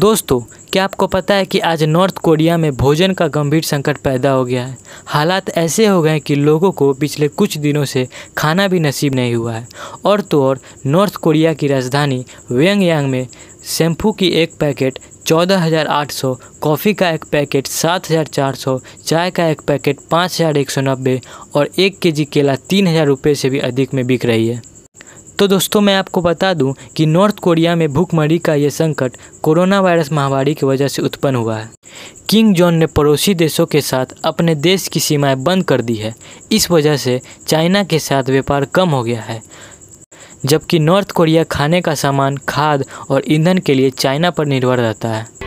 दोस्तों क्या आपको पता है कि आज नॉर्थ कोरिया में भोजन का गंभीर संकट पैदा हो गया है हालात ऐसे हो गए कि लोगों को पिछले कुछ दिनों से खाना भी नसीब नहीं हुआ है और तो और नॉर्थ कोरिया की राजधानी व्यंगयांग में शैम्पू की एक पैकेट 14,800, कॉफ़ी का एक पैकेट 7,400, चाय का एक पैकेट 5,190 और एक केजी केला तीन हज़ार रुपये से भी अधिक में बिक रही है तो दोस्तों मैं आपको बता दूं कि नॉर्थ कोरिया में भूखमरी का ये संकट कोरोना वायरस महामारी की वजह से उत्पन्न हुआ है किंग जॉन ने पड़ोसी देशों के साथ अपने देश की सीमाएं बंद कर दी है इस वजह से चाइना के साथ व्यापार कम हो गया है जबकि नॉर्थ कोरिया खाने का सामान खाद और ईंधन के लिए चाइना पर निर्भर रहता है